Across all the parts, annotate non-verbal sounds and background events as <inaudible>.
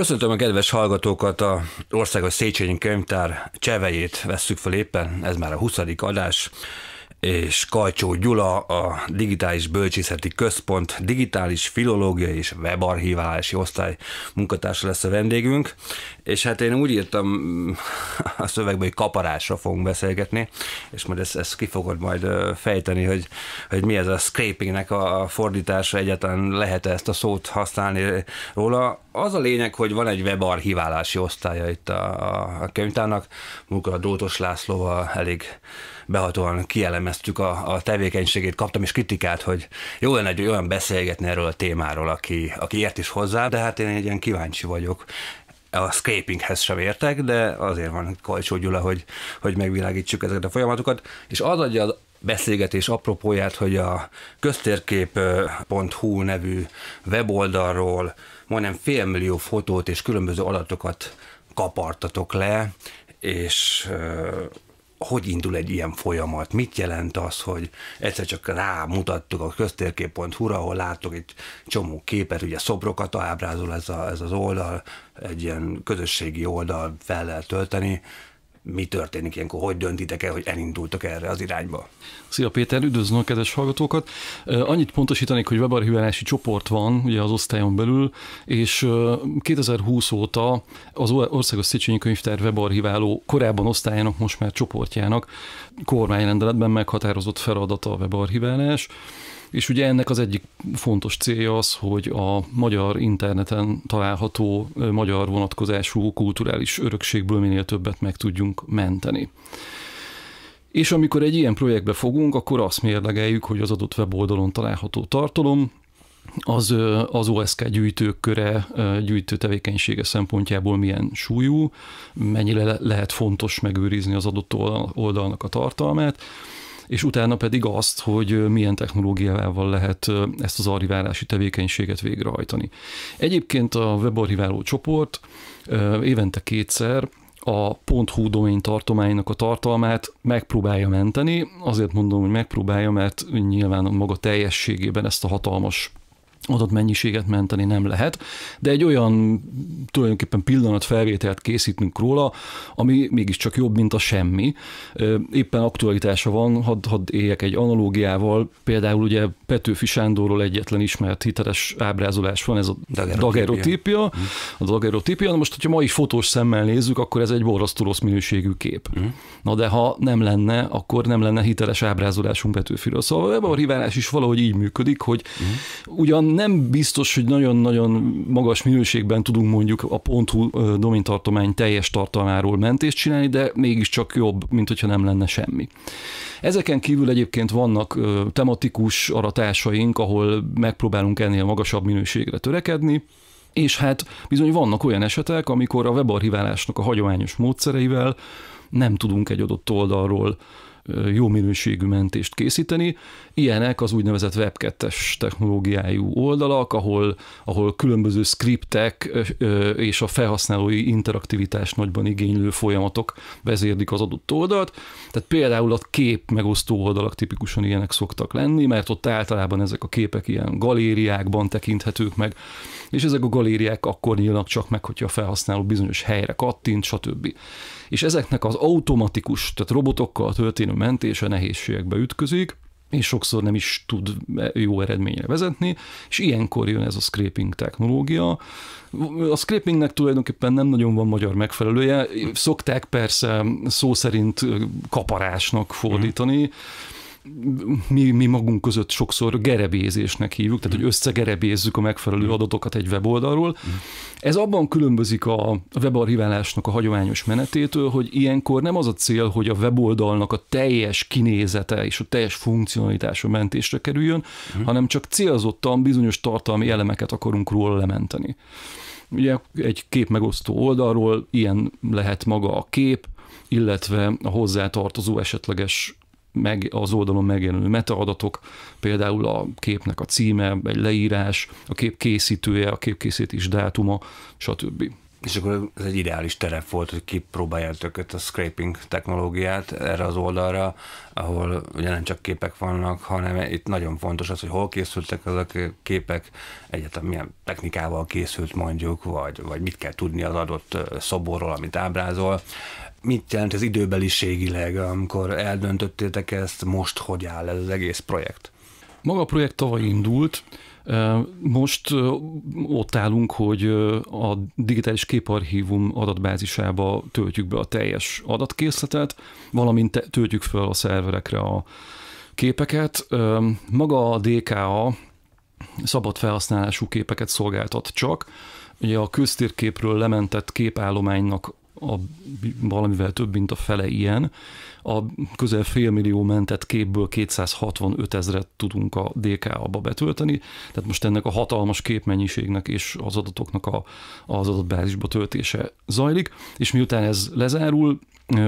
Köszöntöm a kedves hallgatókat, a Országos Széchenyi Könyvtár csevejét vesszük fel éppen, ez már a 20. adás és Kajcsó Gyula, a Digitális Bölcsészeti Központ Digitális Filológia és Webarchiválási Osztály munkatársa lesz a vendégünk, és hát én úgy írtam <laughs> a szövegbe, hogy kaparásra fogunk beszélgetni, és majd ezt, ezt ki fogod majd fejteni, hogy, hogy mi ez a scrapingnek a fordítása, egyáltalán lehet -e ezt a szót használni róla. Az a lényeg, hogy van egy webarchiválási osztálya itt a, a könyvtárnak, munka a Dótos Lászlóval elég behatóan kielemeztük a, a tevékenységét, kaptam is kritikát, hogy jó lenne egy olyan beszélgetni erről a témáról, aki, aki ért is hozzá, de hát én egy ilyen kíváncsi vagyok, a scrapinghez sem értek, de azért van Kajcsó Gyula, hogy, hogy megvilágítsuk ezeket a folyamatokat, és az adja az beszélgetés apropóját, hogy a köztérkép.hu nevű weboldalról majdnem félmillió fotót és különböző adatokat kapartatok le, és hogy indul egy ilyen folyamat? Mit jelent az, hogy egyszer csak rámutattuk a köztérkép.hu-ra, ahol látok egy csomó képet, ugye szobrokat ábrázol ez, a, ez az oldal, egy ilyen közösségi oldal fel lehet tölteni, mi történik ilyenkor, hogy döntitek el, hogy elindultok erre az irányba. Szia Péter, üdvözlöm a kedves hallgatókat. Annyit pontosítanék, hogy webarchiválási csoport van ugye az osztályon belül, és 2020 óta az Országos Széchenyi Könyvtár webarchiváló korábban osztályának, most már csoportjának kormányrendeletben meghatározott feladata a webarchiválás. És ugye ennek az egyik fontos célja az, hogy a magyar interneten található magyar vonatkozású kulturális örökségből minél többet meg tudjunk menteni. És amikor egy ilyen projektbe fogunk, akkor azt mérlegeljük, hogy az adott weboldalon található tartalom, az, az OSK gyűjtők köre gyűjtő tevékenysége szempontjából milyen súlyú, mennyire lehet fontos megőrizni az adott oldalnak a tartalmát, és utána pedig azt, hogy milyen technológiával lehet ezt az archiválási tevékenységet végrehajtani. Egyébként a webarchiváló csoport évente kétszer a .hu domain tartománynak a tartalmát megpróbálja menteni. Azért mondom, hogy megpróbálja, mert nyilván maga teljességében ezt a hatalmas adott mennyiséget menteni nem lehet, de egy olyan tulajdonképpen pillanatfelvételt készítünk róla, ami mégiscsak jobb, mint a semmi. Éppen aktualitása van, hadd hadd éljek egy analógiával, például ugye Petőfi Sándorról egyetlen ismert hiteles ábrázolás van, ez a dagerotípia. Mhm. A dagerotípia, na most, hogyha mai fotós szemmel nézzük, akkor ez egy borzasztó rossz minőségű kép. Mhm. Na de ha nem lenne, akkor nem lenne hiteles ábrázolásunk Petőfiről. Szóval ebben a riválás is valahogy így működik, hogy mhm. ugyan nem biztos, hogy nagyon-nagyon magas minőségben tudunk mondjuk a pontú domintartomány teljes tartalmáról mentést csinálni, de mégiscsak jobb, mint hogyha nem lenne semmi. Ezeken kívül egyébként vannak tematikus aratásaink, ahol megpróbálunk ennél magasabb minőségre törekedni, és hát bizony vannak olyan esetek, amikor a webarchiválásnak a hagyományos módszereivel nem tudunk egy adott oldalról jó minőségű mentést készíteni. Ilyenek az úgynevezett web 2 technológiájú oldalak, ahol, ahol különböző skriptek és a felhasználói interaktivitás nagyban igénylő folyamatok vezérlik az adott oldalt. Tehát például a kép megosztó oldalak tipikusan ilyenek szoktak lenni, mert ott általában ezek a képek ilyen galériákban tekinthetők meg, és ezek a galériák akkor nyílnak csak meg, hogyha a felhasználó bizonyos helyre kattint, stb. És ezeknek az automatikus, tehát robotokkal történő mentése nehézségekbe ütközik, és sokszor nem is tud jó eredményre vezetni, és ilyenkor jön ez a scraping technológia. A scrapingnek tulajdonképpen nem nagyon van magyar megfelelője, szokták persze szó szerint kaparásnak fordítani, mm mi, mi magunk között sokszor gerebézésnek hívjuk, tehát hogy hmm. összegerebézzük a megfelelő hmm. adatokat egy weboldalról. Hmm. Ez abban különbözik a webarchiválásnak a hagyományos menetétől, hogy ilyenkor nem az a cél, hogy a weboldalnak a teljes kinézete és a teljes funkcionalitása mentésre kerüljön, uh-huh. hanem csak célzottan bizonyos tartalmi elemeket akarunk róla lementeni. Ugye egy kép megosztó oldalról ilyen lehet maga a kép, illetve a hozzátartozó esetleges meg, az oldalon megjelenő metaadatok, például a képnek a címe, egy leírás, a kép készítője, a kép készítés dátuma, stb. És akkor ez egy ideális terep volt, hogy kipróbáljátok a scraping technológiát erre az oldalra, ahol ugye nem csak képek vannak, hanem itt nagyon fontos az, hogy hol készültek ezek a képek, egyetem milyen technikával készült mondjuk, vagy, vagy mit kell tudni az adott szoborról, amit ábrázol. Mit jelent ez időbeliségileg, amikor eldöntöttétek ezt, most hogy áll ez az egész projekt? Maga a projekt tavaly indult, most ott állunk, hogy a digitális képarchívum adatbázisába töltjük be a teljes adatkészletet, valamint töltjük fel a szerverekre a képeket. Maga a DKA szabad felhasználású képeket szolgáltat csak, Ugye a köztérképről lementett képállománynak a, valamivel több, mint a fele ilyen. A közel félmillió mentett képből 265 ezeret tudunk a dka ba betölteni, tehát most ennek a hatalmas képmennyiségnek és az adatoknak a, az adatbázisba töltése zajlik, és miután ez lezárul,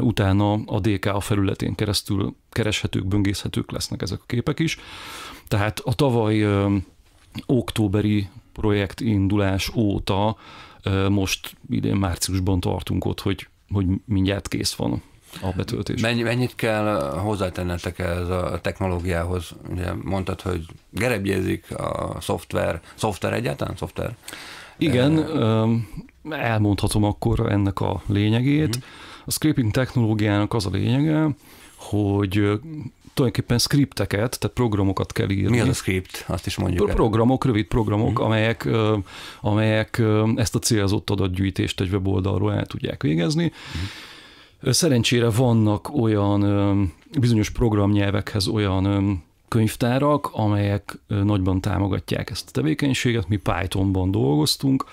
utána a DKA felületén keresztül kereshetők, böngészhetők lesznek ezek a képek is. Tehát a tavaly ö, októberi projekt indulás óta most idén márciusban tartunk ott, hogy, hogy mindjárt kész van a betöltés. Mennyi, mennyit kell hozzátennetek ez a technológiához? Ugye mondtad, hogy gerebjézik a szoftver, szoftver egyáltalán? Szoftver? Igen, eh. elmondhatom akkor ennek a lényegét. Uh-huh. A scraping technológiának az a lényege, hogy tulajdonképpen skripteket, tehát programokat kell írni. Mi az a script? Azt is mondjuk. Pro- programok, rövid programok, mm-hmm. amelyek, amelyek ezt a célzott adatgyűjtést egy weboldalról el tudják végezni. Mm-hmm. Szerencsére vannak olyan bizonyos programnyelvekhez olyan könyvtárak, amelyek nagyban támogatják ezt a tevékenységet. Mi Pythonban dolgoztunk.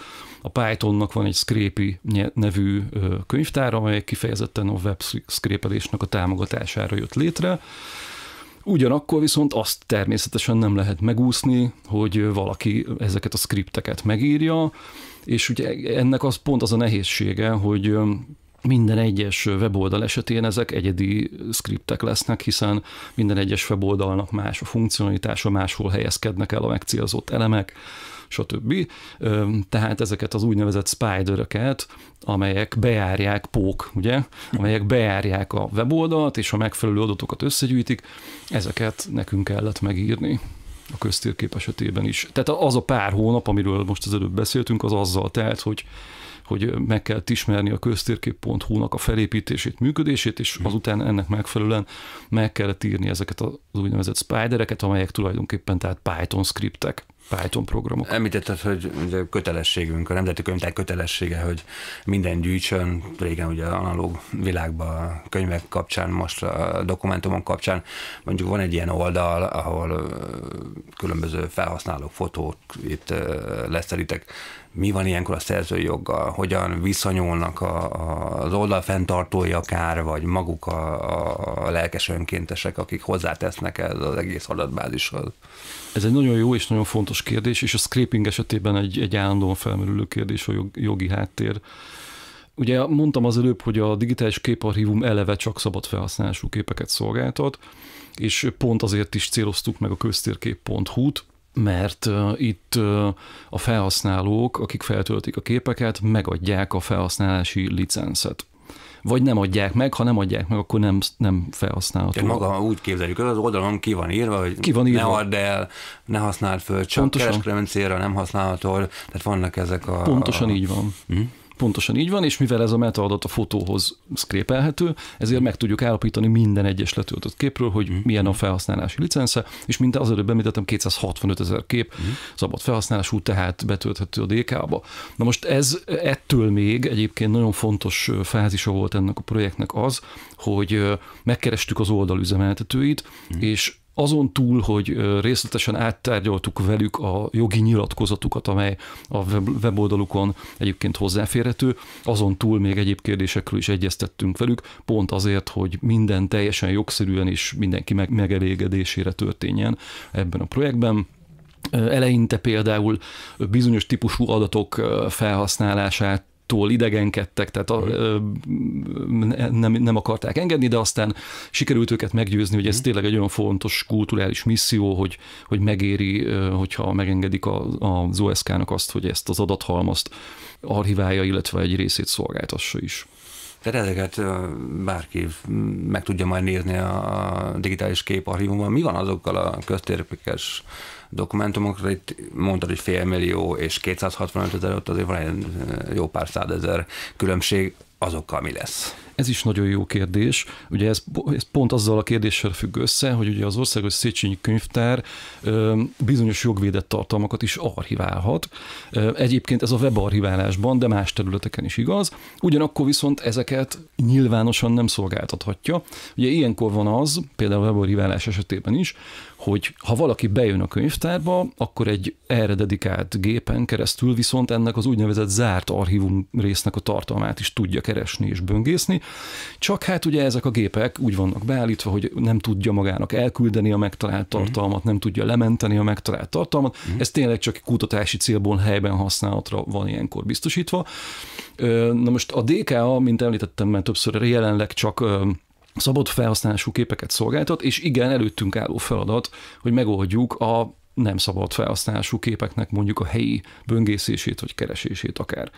A Pythonnak van egy Scrapy nevű könyvtár, amely kifejezetten a web a támogatására jött létre. Ugyanakkor viszont azt természetesen nem lehet megúszni, hogy valaki ezeket a skripteket megírja, és ugye ennek az pont az a nehézsége, hogy minden egyes weboldal esetén ezek egyedi skriptek lesznek, hiszen minden egyes weboldalnak más a funkcionalitása, máshol helyezkednek el a megcélzott elemek, stb. Tehát ezeket az úgynevezett spider amelyek bejárják pók, ugye, amelyek bejárják a weboldalt, és a megfelelő adatokat összegyűjtik, ezeket nekünk kellett megírni a köztérkép esetében is. Tehát az a pár hónap, amiről most az előbb beszéltünk, az azzal telt, hogy hogy meg kell ismerni a köztérkép.hu-nak a felépítését, működését, és mhm. azután ennek megfelelően meg kellett írni ezeket az úgynevezett spidereket, amelyek tulajdonképpen tehát Python skriptek. Python programok. Említetted, hogy kötelességünk, a nemzeti könyvtár kötelessége, hogy minden gyűjtsön, régen ugye analóg világban könyvek kapcsán, most a dokumentumok kapcsán, mondjuk van egy ilyen oldal, ahol különböző felhasználók fotót itt leszerítek, mi van ilyenkor a szerzői joggal, hogyan viszonyulnak a, a, az oldal fenntartói akár, vagy maguk a, a lelkes önkéntesek, akik hozzátesznek ez az egész adatbázishoz. Ez egy nagyon jó és nagyon fontos kérdés, és a scraping esetében egy, egy állandóan felmerülő kérdés a jog, jogi háttér. Ugye mondtam az előbb, hogy a digitális képarchívum eleve csak szabad felhasználású képeket szolgáltat, és pont azért is céloztuk meg a köztérkép.hu-t, mert itt a felhasználók, akik feltöltik a képeket, megadják a felhasználási licencet. vagy nem adják meg, ha nem adják meg, akkor nem, nem felhasználható. Tehát maga úgy képzeljük, az oldalon ki van írva, hogy ki van írva. ne add el, ne használd föl, csak Pontosan. kereskedelmi célra nem használható, tehát vannak ezek a... Pontosan a... így van. Hm? Pontosan így van, és mivel ez a metaadat a fotóhoz szkrépelhető, ezért meg tudjuk állapítani minden egyes letöltött képről, hogy mhm. milyen a felhasználási licensze, és mint az előbb említettem, 265 ezer kép szabad mhm. felhasználású, tehát betölthető a DK-ba. Na most ez ettől még egyébként nagyon fontos fázisa volt ennek a projektnek az, hogy megkerestük az oldalüzemeltetőit, mm. és azon túl, hogy részletesen áttárgyaltuk velük a jogi nyilatkozatukat, amely a weboldalukon egyébként hozzáférhető, azon túl még egyéb kérdésekről is egyeztettünk velük, pont azért, hogy minden teljesen jogszerűen és mindenki meg megelégedésére történjen ebben a projektben. Eleinte például bizonyos típusú adatok felhasználását tól idegenkedtek, tehát a, mhm. nem, nem akarták engedni, de aztán sikerült őket meggyőzni, hogy ez mhm. tényleg egy olyan fontos kulturális misszió, hogy, hogy megéri, hogyha megengedik a, az OSK-nak azt, hogy ezt az adathalmazt archiválja, illetve egy részét szolgáltassa is. Tehát ezeket bárki meg tudja majd nézni a digitális képarchívumban. Mi van azokkal a köztérpékes dokumentumokra, itt mondtad, hogy félmillió és 265 ezer, ott azért van egy eh, jó pár százezer különbség, azokkal mi lesz? Ez is nagyon jó kérdés. Ugye ez, ez pont azzal a kérdéssel függ össze, hogy ugye az Országos Széchenyi Könyvtár ö, bizonyos jogvédett tartalmakat is archiválhat. Ö, egyébként ez a webarchiválásban, de más területeken is igaz. Ugyanakkor viszont ezeket nyilvánosan nem szolgáltathatja. Ugye ilyenkor van az, például a webarchiválás esetében is, hogy ha valaki bejön a könyvtárba, akkor egy erre dedikált gépen keresztül viszont ennek az úgynevezett zárt archívum résznek a tartalmát is tudja keresni és böngészni, csak hát ugye ezek a gépek úgy vannak beállítva, hogy nem tudja magának elküldeni a megtalált mhm. tartalmat, nem tudja lementeni a megtalált tartalmat, mhm. ez tényleg csak kutatási célból helyben használatra van ilyenkor biztosítva. Na most a DKA, mint említettem már többször, jelenleg csak szabad felhasználású képeket szolgáltat, és igen, előttünk álló feladat, hogy megoldjuk a nem szabad felhasználású képeknek mondjuk a helyi böngészését vagy keresését akár.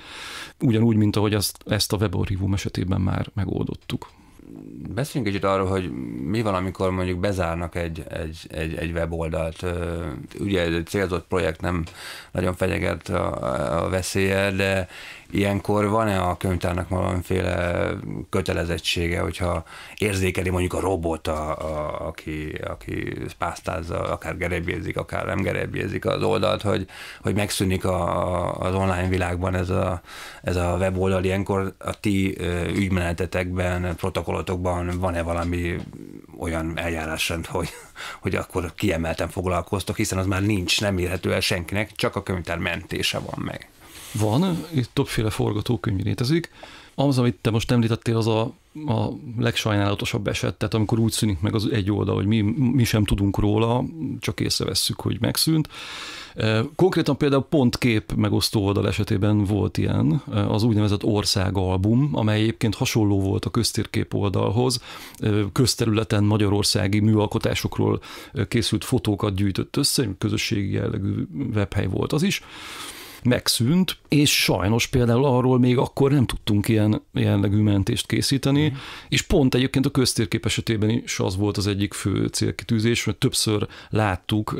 Ugyanúgy, mint ahogy ezt, ezt a webarchívum esetében már megoldottuk. Beszéljünk kicsit arról, hogy mi van, amikor mondjuk bezárnak egy, egy, egy, egy weboldalt. Ugye ez egy célzott projekt, nem nagyon fenyeget a, a veszélye, de ilyenkor van-e a könyvtárnak valamiféle kötelezettsége, hogyha érzékeli mondjuk a robot, a, a, aki, aki pásztázza, akár gerebjézik, akár nem gerebjézik az oldalt, hogy, hogy megszűnik a, az online világban ez a, ez a weboldal, ilyenkor a ti ügymenetetekben, protokollotokban van-e valami olyan eljárásrend, hogy, hogy akkor kiemelten foglalkoztok, hiszen az már nincs, nem érhető el senkinek, csak a könyvtár mentése van meg van, itt többféle forgatókönyv létezik. Az, amit te most említettél, az a, a legsajnálatosabb eset, tehát amikor úgy szűnik meg az egy oldal, hogy mi, mi sem tudunk róla, csak észrevesszük, hogy megszűnt. E, konkrétan például pont kép megosztó oldal esetében volt ilyen, e, az úgynevezett országalbum, amely egyébként hasonló volt a köztérkép oldalhoz, e, közterületen magyarországi műalkotásokról készült fotókat gyűjtött össze, közösségi jellegű webhely volt az is, megszűnt, és sajnos például arról még akkor nem tudtunk ilyen jellegű mentést készíteni, mm. és pont egyébként a köztérkép esetében is az volt az egyik fő célkitűzés, mert többször láttuk,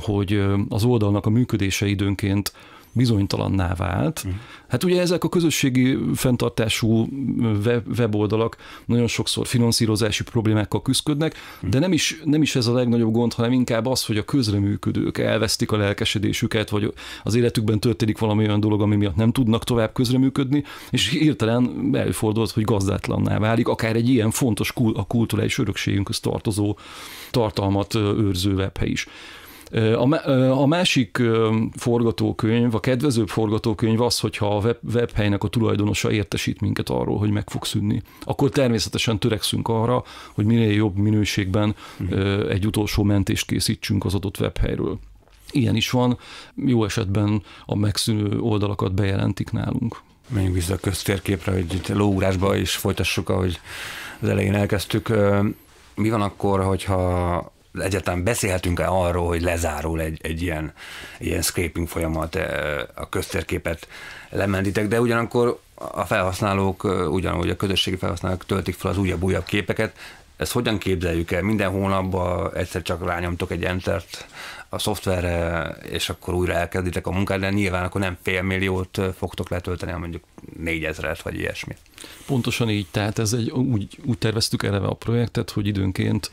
hogy az oldalnak a működése időnként bizonytalanná vált. uh Hát ugye ezek a közösségi fenntartású weboldalak nagyon sokszor finanszírozási problémákkal küzdködnek, mm. de nem is, nem is ez a legnagyobb gond, hanem inkább az, hogy a közreműködők elvesztik a lelkesedésüket, vagy az életükben történik valami olyan dolog, ami miatt nem tudnak tovább közreműködni, és hirtelen előfordult, hogy gazdátlanná válik, akár egy ilyen fontos a kulturális örökségünkhöz tartozó tartalmat őrző webhely is. A, a másik forgatókönyv, a kedvezőbb forgatókönyv az, hogyha a web, webhelynek a tulajdonosa értesít minket arról, hogy meg fog szűnni. Akkor természetesen törekszünk arra, hogy minél jobb minőségben uh-huh. egy utolsó mentést készítsünk az adott webhelyről. Ilyen is van, jó esetben a megszűnő oldalakat bejelentik nálunk. Menjünk vissza a köztérképre, hogy itt lóugrásba is folytassuk, ahogy az elején elkezdtük. Mi van akkor, hogyha egyáltalán beszélhetünk-e arról, hogy lezárul egy, egy ilyen, ilyen scraping folyamat, eh, a köztérképet lementitek, de ugyanakkor a felhasználók, eh, ugyanúgy a közösségi felhasználók töltik fel az újabb-újabb képeket, ezt hogyan képzeljük el? Minden hónapban egyszer csak rányomtok egy entert a szoftverre, és akkor újra elkezditek a munkát, de nyilván akkor nem fél milliót fogtok letölteni, hanem mondjuk négyezeret, vagy ilyesmi. Pontosan így, tehát ez egy, úgy, úgy terveztük eleve a projektet, hogy időnként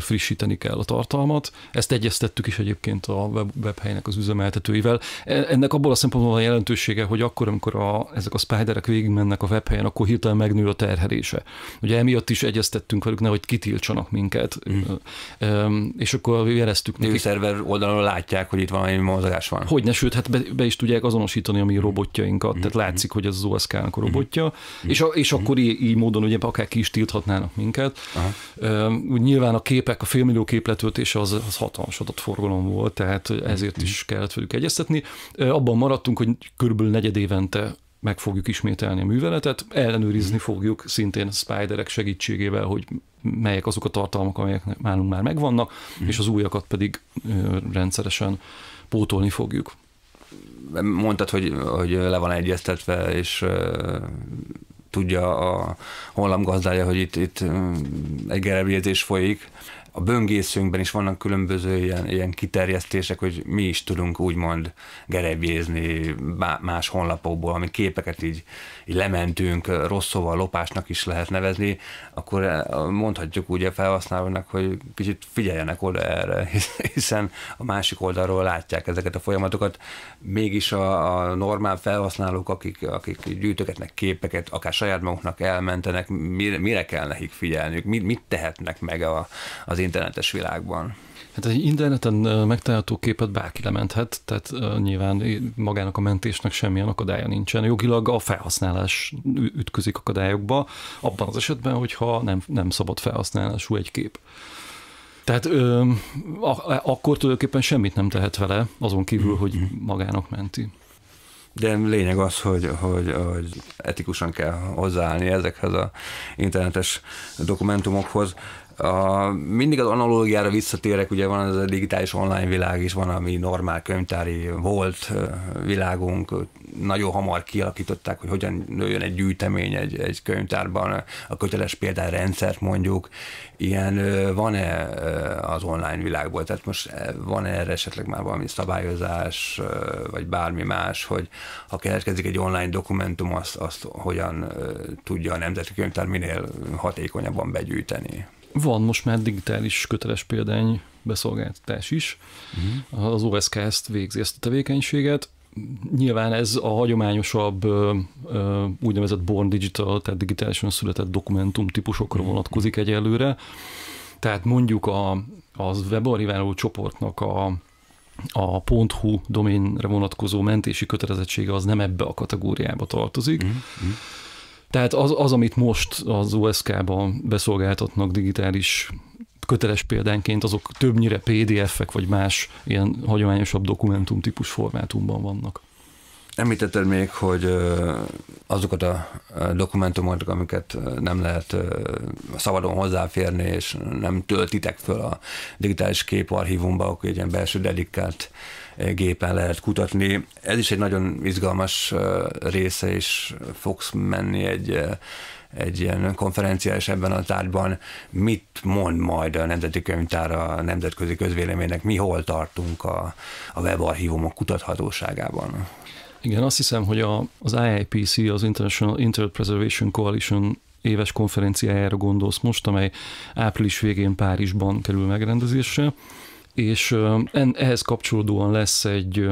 frissíteni kell a tartalmat. Ezt egyeztettük is egyébként a web, webhelynek az üzemeltetőivel. E, ennek abból a szempontból van a jelentősége, hogy akkor, amikor a, ezek a spiderek végigmennek a webhelyen, akkor hirtelen megnő a terhelése. Ugye emiatt is egyeztettünk velük, nehogy kitiltsanak minket. Mm. Ehm, és akkor jeleztük nekik. Szerver oldalról látják, hogy itt valami mozgás van. ne, sőt, hát be, be is tudják azonosítani a mi mhm. robotjainkat, mm-hmm. tehát mhm. látszik, hogy ez az OSK-nak a mhm. robotja, mm-hmm. és, a, és akkor így, így módon ugye akár ki is tilthatnának minket. Aha. Úgy nyilván a képek, a félmillió képletöltése az, az hatalmas forgalom volt, tehát ezért mm-hmm. is kellett velük egyeztetni. Abban maradtunk, hogy körülbelül negyed évente meg fogjuk ismételni a műveletet, ellenőrizni fogjuk szintén spiderek segítségével, hogy melyek azok a tartalmak, amelyek nálunk már megvannak, mm. és az újakat pedig rendszeresen pótolni fogjuk. Mondtad, hogy, hogy le van egyeztetve, és tudja a honlam gazdája, hogy itt, itt egy gerebjegyzés folyik a böngészőnkben is vannak különböző ilyen, ilyen kiterjesztések, hogy mi is tudunk úgymond gerebjézni más honlapokból, ami képeket így így lementünk, rossz szóval lopásnak is lehet nevezni, akkor mondhatjuk úgy a felhasználónak, hogy kicsit figyeljenek oda erre, <laughs> hiszen a másik oldalról látják ezeket a folyamatokat. Mégis a, a normál felhasználók, akik, akik gyűjtögetnek képeket, akár saját maguknak elmentenek, mire, mire kell nekik figyelniük, mit, mit tehetnek meg a, az internetes világban? Hát egy interneten megtalálható képet bárki lementhet, tehát nyilván magának a mentésnek semmilyen akadálya nincsen. Jogilag a felhasználás ütközik akadályokba, abban az esetben, hogyha nem, nem szabad felhasználású egy kép. Tehát ö, a, akkor tulajdonképpen semmit nem tehet vele, azon kívül, hogy magának menti. De lényeg az, hogy, hogy, hogy etikusan kell hozzáállni ezekhez az internetes dokumentumokhoz. A, mindig az analógiára visszatérek, ugye van ez a digitális online világ is, van ami normál könyvtári volt világunk, nagyon hamar kialakították, hogy hogyan nőjön egy gyűjtemény egy, egy könyvtárban, a köteles rendszert mondjuk. Ilyen van-e az online világból? Tehát most van-e erre esetleg már valami szabályozás, vagy bármi más, hogy ha keletkezik egy online dokumentum, azt, azt hogyan tudja a Nemzeti Könyvtár minél hatékonyabban begyűjteni? Van most már digitális köteles példány beszolgáltatás is. Uh-huh. Az OSK ezt végzi ezt a tevékenységet. Nyilván ez a hagyományosabb úgynevezett born digital, tehát digitálisan született dokumentum típusokra mhm. vonatkozik egyelőre. Tehát mondjuk a, az webarriváló csoportnak a, a .hu doménre vonatkozó mentési kötelezettsége az nem ebbe a kategóriába tartozik. uh tehát az, az amit most az usk ban beszolgáltatnak digitális köteles példánként, azok többnyire PDF-ek vagy más ilyen hagyományosabb dokumentum típus formátumban vannak. Említetted még, hogy azokat a dokumentumokat, amiket nem lehet szabadon hozzáférni, és nem töltitek föl a digitális képarchívumba, akkor egy ilyen belső dedikált gépen lehet kutatni. Ez is egy nagyon izgalmas része, és fogsz menni egy egy ilyen konferencia is ebben a tárgyban, mit mond majd a Nemzeti Könyvtár a nemzetközi közvéleménynek, mi hol tartunk a, a webarchívumok kutathatóságában? Igen, azt hiszem, hogy a, az IIPC, az International Internet Preservation Coalition éves konferenciájára gondolsz most, amely április végén Párizsban kerül megrendezésre, és ehhez kapcsolódóan lesz egy,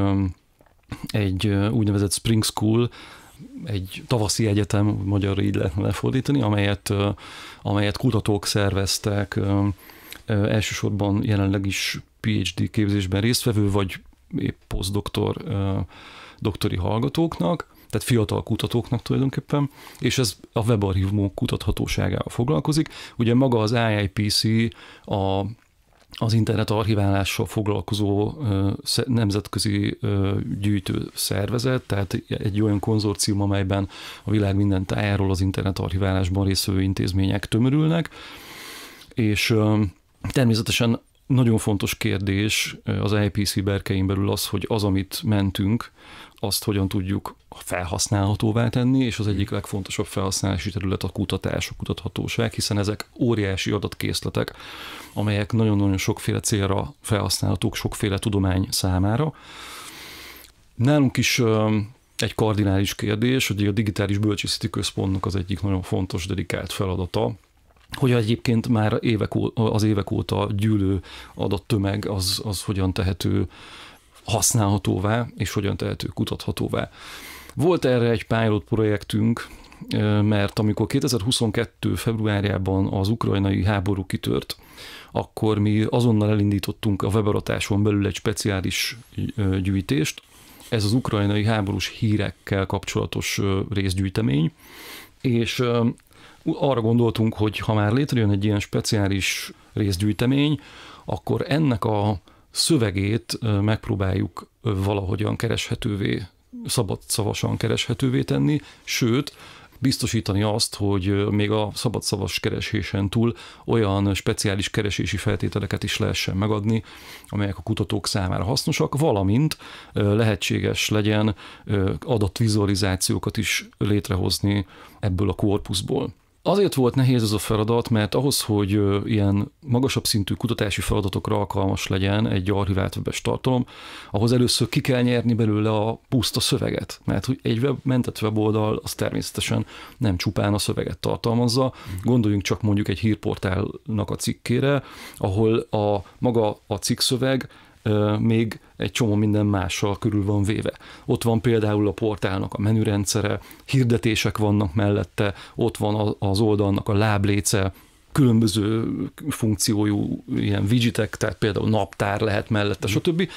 egy úgynevezett Spring School, egy tavaszi egyetem, magyarra így lehetne lefordítani, amelyet, amelyet kutatók szerveztek, elsősorban jelenleg is PhD képzésben résztvevő, vagy épp posztdoktor doktori hallgatóknak, tehát fiatal kutatóknak tulajdonképpen, és ez a webarchívumok kutathatóságával foglalkozik. Ugye maga az IIPC a az internet archiválással foglalkozó nemzetközi gyűjtő szervezet, tehát egy olyan konzorcium, amelyben a világ minden tájáról az internet archiválásban részvevő intézmények tömörülnek, és természetesen nagyon fontos kérdés az IPC berkein belül az, hogy az, amit mentünk, azt hogyan tudjuk felhasználhatóvá tenni, és az egyik legfontosabb felhasználási terület a kutatás, a kutathatóság, hiszen ezek óriási adatkészletek, amelyek nagyon-nagyon sokféle célra felhasználhatók, sokféle tudomány számára. Nálunk is egy kardinális kérdés, hogy a digitális bölcsészeti központnak az egyik nagyon fontos dedikált feladata, hogy egyébként már évek, óta, az évek óta gyűlő tömeg az, az hogyan tehető használhatóvá, és hogyan tehető kutathatóvá. Volt erre egy pilot projektünk, mert amikor 2022. februárjában az ukrajnai háború kitört, akkor mi azonnal elindítottunk a webaratáson belül egy speciális gyűjtést. Ez az ukrajnai háborús hírekkel kapcsolatos részgyűjtemény, és arra gondoltunk, hogy ha már létrejön egy ilyen speciális részgyűjtemény, akkor ennek a szövegét megpróbáljuk valahogyan kereshetővé, szabad szavasan kereshetővé tenni, sőt, biztosítani azt, hogy még a szabadszavas keresésen túl olyan speciális keresési feltételeket is lehessen megadni, amelyek a kutatók számára hasznosak, valamint lehetséges legyen adatvizualizációkat is létrehozni ebből a korpuszból. Azért volt nehéz ez a feladat, mert ahhoz, hogy ilyen magasabb szintű kutatási feladatokra alkalmas legyen egy archivált webes tartalom, ahhoz először ki kell nyerni belőle a puszta szöveget, mert egy web, mentett weboldal az természetesen nem csupán a szöveget tartalmazza. Gondoljunk csak mondjuk egy hírportálnak a cikkére, ahol a maga a cikkszöveg még egy csomó minden mással körül van véve. Ott van például a portálnak a menürendszere, hirdetések vannak mellette, ott van az oldalnak a lábléce, különböző funkciójú ilyen widgetek, tehát például naptár lehet mellette, mhm. stb.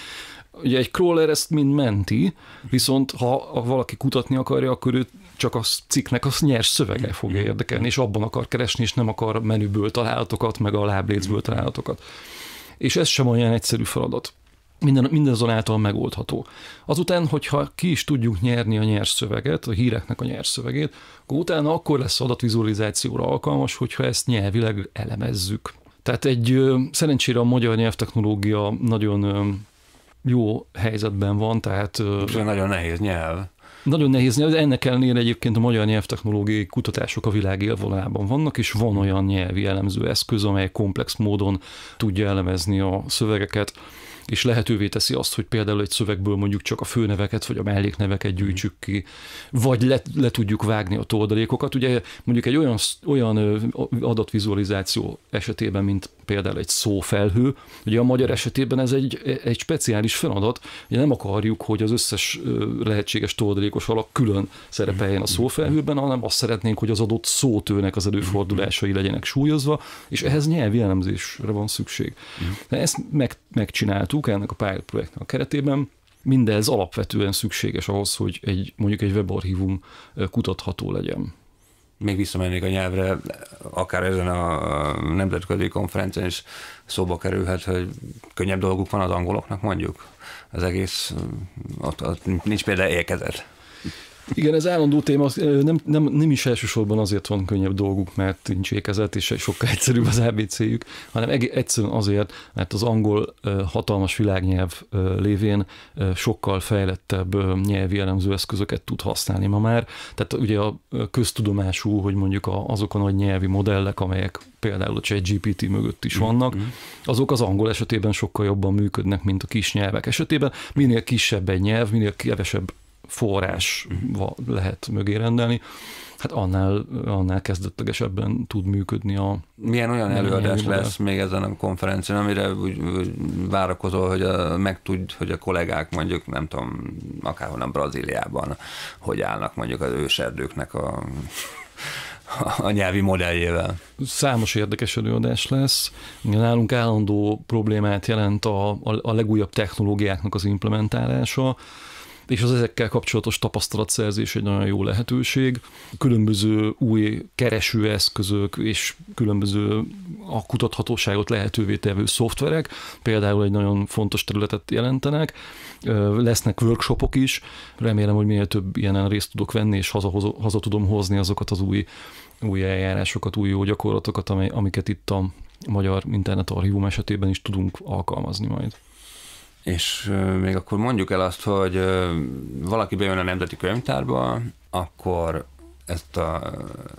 Ugye egy crawler ezt mind menti, viszont ha valaki kutatni akarja, akkor ő csak a cikknek a nyers szövege fogja mhm. érdekelni, és abban akar keresni, és nem akar menüből találatokat, meg a láblécből találatokat. És ez sem olyan egyszerű feladat minden, mindazonáltal megoldható. Azután, hogyha ki is tudjuk nyerni a nyers szöveget, a híreknek a nyers szövegét, akkor utána akkor lesz adatvizualizációra alkalmas, hogyha ezt nyelvileg elemezzük. Tehát egy szerencsére a magyar nyelvtechnológia nagyon jó helyzetben van, tehát... Ez nagyon nehéz nyelv. Nagyon nehéz nyelv, de ennek ellenére egyébként a magyar nyelvtechnológiai kutatások a világ élvonalában vannak, és van olyan nyelvi elemző eszköz, amely komplex módon tudja elemezni a szövegeket és lehetővé teszi azt, hogy például egy szövegből mondjuk csak a főneveket vagy a mellékneveket mhm. gyűjtsük ki, vagy le, le tudjuk vágni a toldalékokat. Ugye mondjuk egy olyan, olyan adatvizualizáció esetében, mint például egy szófelhő. Ugye a magyar esetében ez egy, egy speciális feladat, ugye nem akarjuk, hogy az összes lehetséges toldalékos alak külön szerepeljen a szófelhőben, hanem azt szeretnénk, hogy az adott szótőnek az előfordulásai legyenek súlyozva, és ehhez nyelvi elemzésre van szükség. De ezt meg, megcsináltuk ennek a pályaprojektnek a keretében, mindez alapvetően szükséges ahhoz, hogy egy, mondjuk egy webarchívum kutatható legyen még visszamennék a nyelvre, akár ezen a nemzetközi konferencián is szóba kerülhet, hogy könnyebb dolguk van az angoloknak mondjuk. Az egész, ott, ott nincs például érkezett. Igen, ez állandó téma, nem, nem, nem is elsősorban azért van könnyebb dolguk, mert nincs ékezet, és sokkal egyszerűbb az ABC-jük, hanem egyszerűen azért, mert az angol hatalmas világnyelv lévén sokkal fejlettebb nyelvi elemző eszközöket tud használni ma már. Tehát ugye a köztudomású, hogy mondjuk azok a nagy nyelvi modellek, amelyek például a ChatGPT mögött is mm-hmm. vannak, azok az angol esetében sokkal jobban működnek, mint a kis nyelvek esetében. Minél kisebb egy nyelv, minél kevesebb forrás lehet mögé rendelni, hát annál, annál kezdetlegesebben tud működni a... Milyen olyan előadás lesz még ezen a konferencián, amire úgy, úgy várakozol, hogy a, megtudj, hogy a kollégák mondjuk, nem tudom, akárhonnan Brazíliában, hogy állnak mondjuk az őserdőknek a a nyelvi modelljével. Számos érdekes előadás lesz. Nálunk állandó problémát jelent a, a, a legújabb technológiáknak az implementálása és az ezekkel kapcsolatos tapasztalatszerzés egy nagyon jó lehetőség. Különböző új keresőeszközök és különböző a kutathatóságot lehetővé tevő szoftverek például egy nagyon fontos területet jelentenek. Lesznek workshopok is, remélem, hogy minél több ilyenen részt tudok venni, és haza, haza tudom hozni azokat az új új eljárásokat, új jó gyakorlatokat, amely, amiket itt a Magyar Internet Archívum esetében is tudunk alkalmazni majd és még akkor mondjuk el azt, hogy valaki bejön a Nemzeti Könyvtárba, akkor ezt a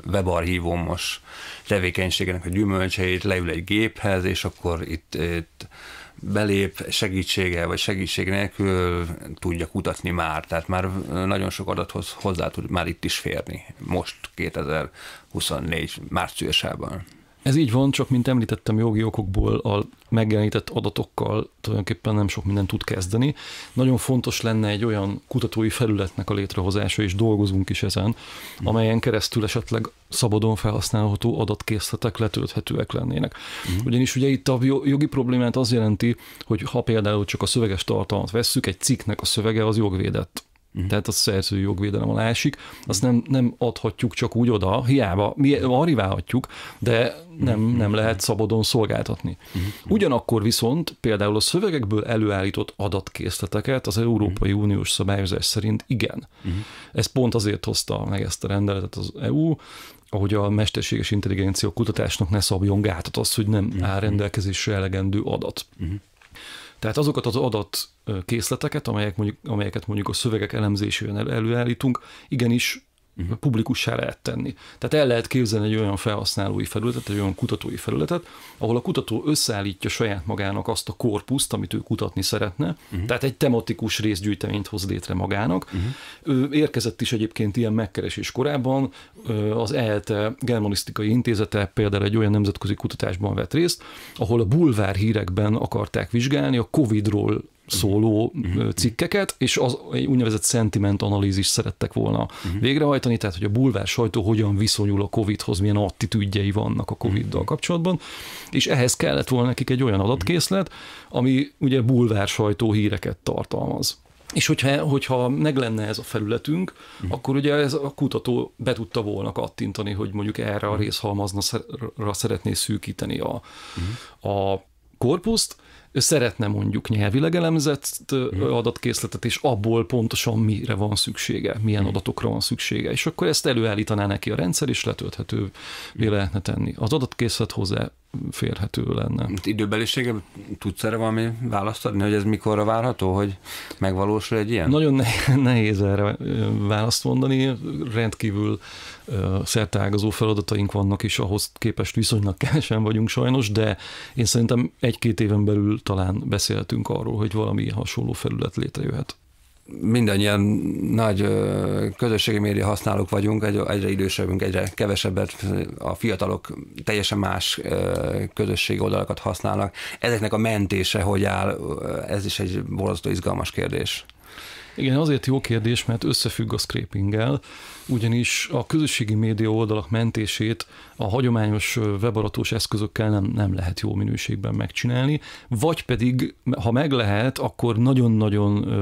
webarchívumos tevékenységének a gyümölcseit leül egy géphez, és akkor itt, itt belép segítsége vagy segítség nélkül tudja kutatni már, tehát már nagyon sok adathoz hozzá tud már itt is férni, most 2024 márciusában. Ez így van, csak mint említettem, jogi okokból a megjelenített adatokkal tulajdonképpen nem sok mindent tud kezdeni. Nagyon fontos lenne egy olyan kutatói felületnek a létrehozása, és dolgozunk is ezen, amelyen keresztül esetleg szabadon felhasználható adatkészletek letölthetőek lennének. Mhm. Ugyanis ugye itt a jogi problémát az jelenti, hogy ha például csak a szöveges tartalmat vesszük, egy cikknek a szövege az jogvédett huh mhm. Tehát a szerző jogvédelem alá esik. Azt nem, nem adhatjuk csak úgy oda, hiába, mi arriválhatjuk, de nem, mhm. nem lehet szabadon szolgáltatni. Mhm. Ugyanakkor viszont például a szövegekből előállított adatkészleteket az Európai Uniós szabályozás szerint igen. Ez pont azért hozta meg ezt a rendeletet az EU, ahogy a mesterséges intelligencia kutatásnak ne szabjon gátat az, hogy nem áll rendelkezésre elegendő adat. Tehát azokat az adat készleteket, amelyek mondjuk, amelyeket mondjuk a szövegek elemzésében előállítunk, igenis uh-huh. publikussá lehet tenni. Tehát el lehet képzelni egy olyan felhasználói felületet, egy olyan kutatói felületet, ahol a kutató összeállítja saját magának azt a korpuszt, amit ő kutatni szeretne, uh-huh. tehát egy tematikus részgyűjteményt hoz létre magának. Uh-huh. Érkezett is egyébként ilyen megkeresés korábban, az ELTE Germanisztikai Intézete például egy olyan nemzetközi kutatásban vett részt, ahol a bulvár hírekben akarták vizsgálni a COVID-ról szóló uh-huh. cikkeket, és az egy úgynevezett szentiment analízis szerettek volna uh-huh. végrehajtani, tehát hogy a bulvár sajtó hogyan viszonyul a Covid-hoz, milyen attitűdjei vannak a Covid-dal mhm. kapcsolatban, és ehhez kellett volna nekik egy olyan adatkészlet, ami ugye bulvár sajtó híreket tartalmaz. És hogyha, hogyha meg lenne ez a felületünk, uh-huh. akkor ugye ez a kutató be tudta volna kattintani, hogy mondjuk erre a részhalmazra szeretné szűkíteni a, uh-huh. a korpuszt, ő szeretne mondjuk nyelvileg elemzett mhm. adatkészletet, és abból pontosan mire van szüksége, milyen mhm. adatokra van szüksége, és akkor ezt előállítaná neki a rendszer, és letölthetővé mhm. lehetne tenni. Az adatkészlet hozzá férhető lenne. Időbelisége tudsz erre valami választ adni, hogy ez mikorra várható, hogy megvalósul egy ilyen? Nagyon <laughs> nehéz erre választ mondani, rendkívül szertágazó feladataink vannak, és ahhoz képest viszonylag <laughs> kevesen vagyunk sajnos, de én szerintem egy-két éven belül talán beszéltünk arról, hogy valami hasonló felület létrejöhet mindannyian nagy közösségi média használók vagyunk, egyre idősebbünk, egyre kevesebbet, a fiatalok teljesen más közösségi oldalakat használnak. Ezeknek a mentése hogy áll, ez is egy borzasztó izgalmas kérdés. Igen, azért jó kérdés, mert összefügg a scrapinggel ugyanis a közösségi média oldalak mentését a hagyományos webaratós eszközökkel nem, nem lehet jó minőségben megcsinálni, vagy pedig, ha meg lehet, akkor nagyon-nagyon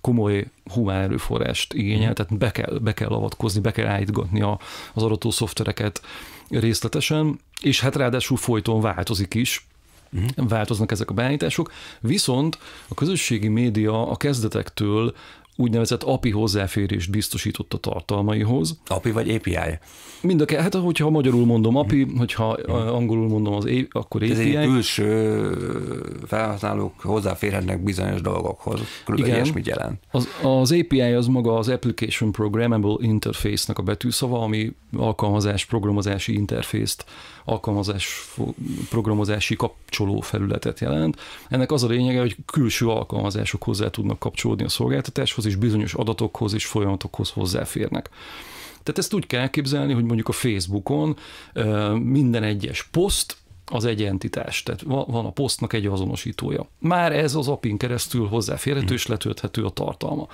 komoly humán erőforrást igényel, tehát be kell, be kell avatkozni, be kell állítgatni a, az adató szoftvereket részletesen, és hát ráadásul folyton változik is, mhm. változnak ezek a beállítások, viszont a közösségi média a kezdetektől úgynevezett API hozzáférést biztosított a tartalmaihoz. API vagy API? Mind a hát hogyha magyarul mondom API, mm. hogyha mm. angolul mondom az API, akkor API. Ezért külső felhasználók hozzáférhetnek bizonyos dolgokhoz, körülbelül Igen. ilyesmit jelent. Az, az API az maga az Application Programmable Interface-nek a betűszava, ami alkalmazás programozási interfészt alkalmazás programozási kapcsoló felületet jelent. Ennek az a lényege, hogy külső alkalmazások hozzá tudnak kapcsolódni a szolgáltatáshoz, és bizonyos adatokhoz és folyamatokhoz hozzáférnek. Tehát ezt úgy kell elképzelni, hogy mondjuk a Facebookon minden egyes poszt, az egy entitás, tehát van a posztnak egy azonosítója. Már ez az apin keresztül hozzáférhető és letölthető a tartalma.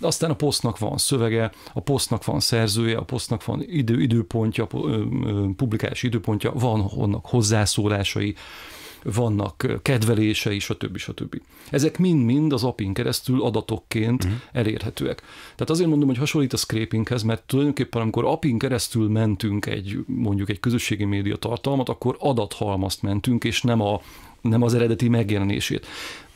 aztán a posztnak van szövege, a posztnak van szerzője, a posztnak van idő, időpontja, publikálási időpontja, van annak hozzászólásai, vannak kedvelései, stb. stb. Ezek mind-mind az apin keresztül adatokként uh-huh. elérhetőek. Tehát azért mondom, hogy hasonlít a scrapinghez, mert tulajdonképpen amikor apin keresztül mentünk egy mondjuk egy közösségi média tartalmat, akkor adathalmazt mentünk, és nem, a, nem az eredeti megjelenését.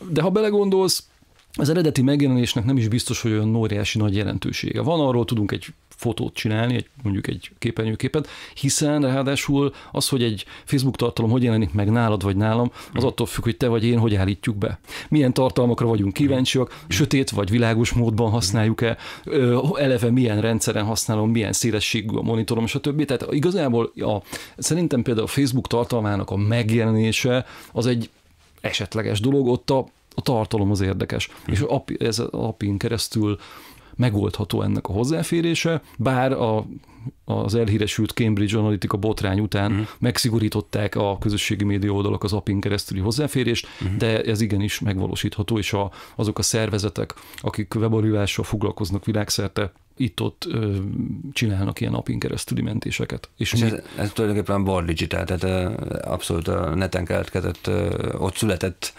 De ha belegondolsz, az eredeti megjelenésnek nem is biztos, hogy olyan óriási nagy jelentősége. Van arról tudunk egy fotót csinálni, egy, mondjuk egy képernyőképet, hiszen ráadásul az, hogy egy Facebook tartalom hogy jelenik meg nálad vagy nálam, az mm. attól függ, hogy te vagy én hogy állítjuk be. Milyen tartalmakra vagyunk kíváncsiak, mm. sötét vagy világos módban használjuk-e, eleve milyen rendszeren használom, milyen szélességű a monitorom, stb. Tehát igazából a, szerintem például a Facebook tartalmának a megjelenése az egy esetleges dolog, ott a a tartalom az érdekes. Mm. És az API, ez az API-n keresztül megoldható ennek a hozzáférése, bár a az elhíresült Cambridge Analytica botrány után uh-huh. megszigorították a közösségi média oldalak az apin keresztüli hozzáférést, uh-huh. de ez igenis megvalósítható, és a, azok a szervezetek, akik webarjulással foglalkoznak világszerte, itt-ott csinálnak ilyen apin keresztüli mentéseket. És, és mi... ez, ez tulajdonképpen bar digital, tehát abszolút a neten keletkezett, ott született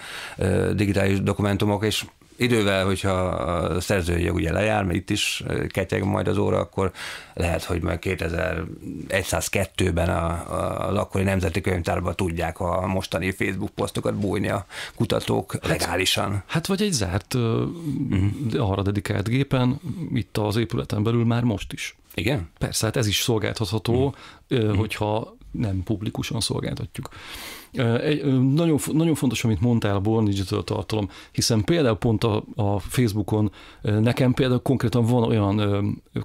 digitális dokumentumok, és idővel, hogyha a szerzője ugye lejár, mert itt is ketyeg majd az óra, akkor lehet, hogy majd 2102-ben a, a, az akkori Nemzeti Könyvtárban tudják a mostani Facebook posztokat bújni a kutatók hát, legálisan. Hát vagy egy zárt, uh-huh. Mhm. arra dedikált gépen, itt az épületen belül már most is. Igen? Persze, hát ez is szolgáltatható, mm. Mhm. hogyha nem publikusan szolgáltatjuk. Egy, nagyon, nagyon fontos, amit mondtál a Born Digital tartalom, hiszen például pont a, a Facebookon nekem például konkrétan van olyan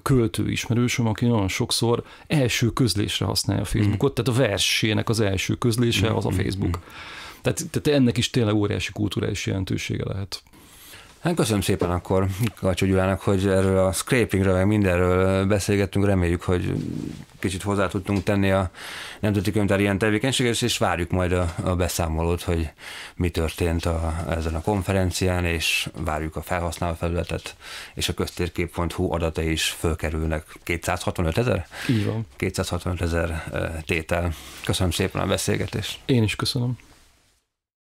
költő ismerősöm, aki nagyon sokszor első közlésre használja a mm. Facebookot, mm. tehát a versének az első közlése mm. az a mm, Facebook. Mm. Tehát, tehát ennek is tényleg óriási kulturális jelentősége lehet. Hát köszönöm szépen akkor Kacsó Gyulának, hogy erről a scrapingről, meg mindenről beszélgettünk. Reméljük, hogy kicsit hozzá tudtunk tenni a Nemzeti Könyvtár ilyen tevékenységet, és várjuk majd a, a beszámolót, hogy mi történt a, ezen a konferencián, és várjuk a felhasználó felületet, és a köztérkép.hu adatai is fölkerülnek. 265 ezer? Így van. 265 ezer eh, tétel. Köszönöm szépen a beszélgetést. Én is köszönöm.